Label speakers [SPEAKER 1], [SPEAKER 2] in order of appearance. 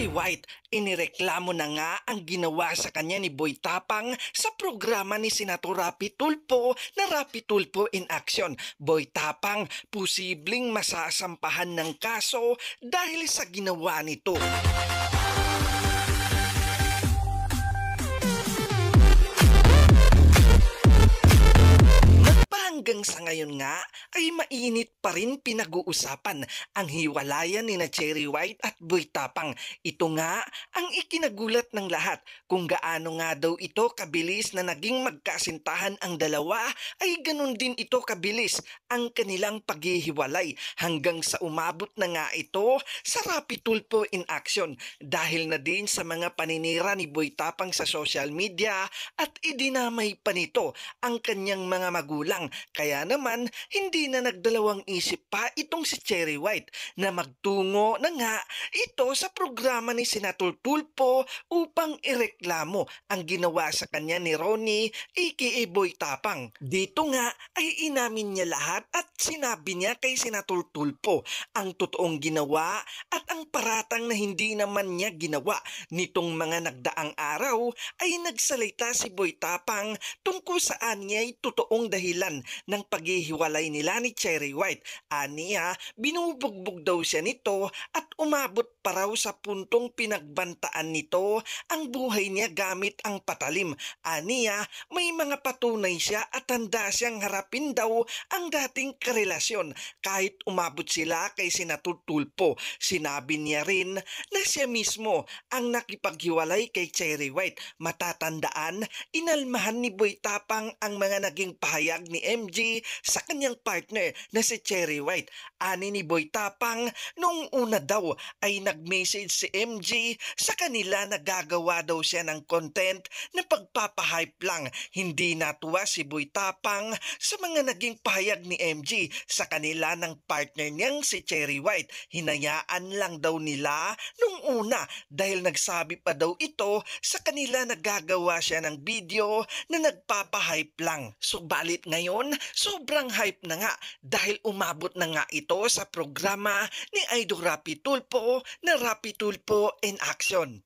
[SPEAKER 1] Barry White, inireklamo na nga ang ginawa sa kanya ni Boy Tapang sa programa ni Senator Rapi Tulpo na Rapi Tulpo in Action. Boy Tapang, posibleng masasampahan ng kaso dahil sa ginawa nito. hanggang sa ngayon nga ay mainit pa rin pinag-uusapan ang hiwalayan ni na Cherry White at Boy Tapang. Ito nga ang ikinagulat ng lahat kung gaano nga daw ito kabilis na naging magkasintahan ang dalawa ay ganun din ito kabilis ang kanilang paghihiwalay hanggang sa umabot na nga ito sa Rapid Tulpo in action dahil na din sa mga paninira ni Boy Tapang sa social media at idinamay pa nito ang kanyang mga magulang kaya kaya naman, hindi na nagdalawang isip pa itong si Cherry White na magtungo na nga ito sa programa ni Senator Tulpo upang ireklamo ang ginawa sa kanya ni Ronnie aka Boy Tapang. Dito nga ay inamin niya lahat at sinabi niya kay Senator Tulpo ang totoong ginawa at ang paratang na hindi naman niya ginawa nitong mga nagdaang araw ay nagsalita si Boy Tapang tungkol saan niya ay totoong dahilan ng ang paghihiwalay nila ni Cherry White. Aniya, binubugbog daw siya nito at umabot pa raw sa puntong pinagbantaan nito ang buhay niya gamit ang patalim. Aniya, may mga patunay siya at handa siyang harapin daw ang dating karelasyon kahit umabot sila kay Sinatutulpo. Sinabi niya rin na siya mismo ang nakipaghiwalay kay Cherry White. Matatandaan, inalmahan ni Boy Tapang ang mga naging pahayag ni MJ sa kanyang partner na si Cherry White. Ani ni Boy Tapang, nung una daw ay nag-message si MJ sa kanila na gagawa daw siya ng content na pagpapahype lang. Hindi natuwa si Boy Tapang sa mga naging pahayag ni MJ sa kanila ng partner niyang si Cherry White. Hinayaan lang daw nila nung una dahil nagsabi pa daw ito sa kanila na gagawa siya ng video na nagpapahype lang. Subalit ngayon, Sobrang hype na nga dahil umabot na nga ito sa programa ni Idol Rapi Tulpo na Rapi Tulpo in Action.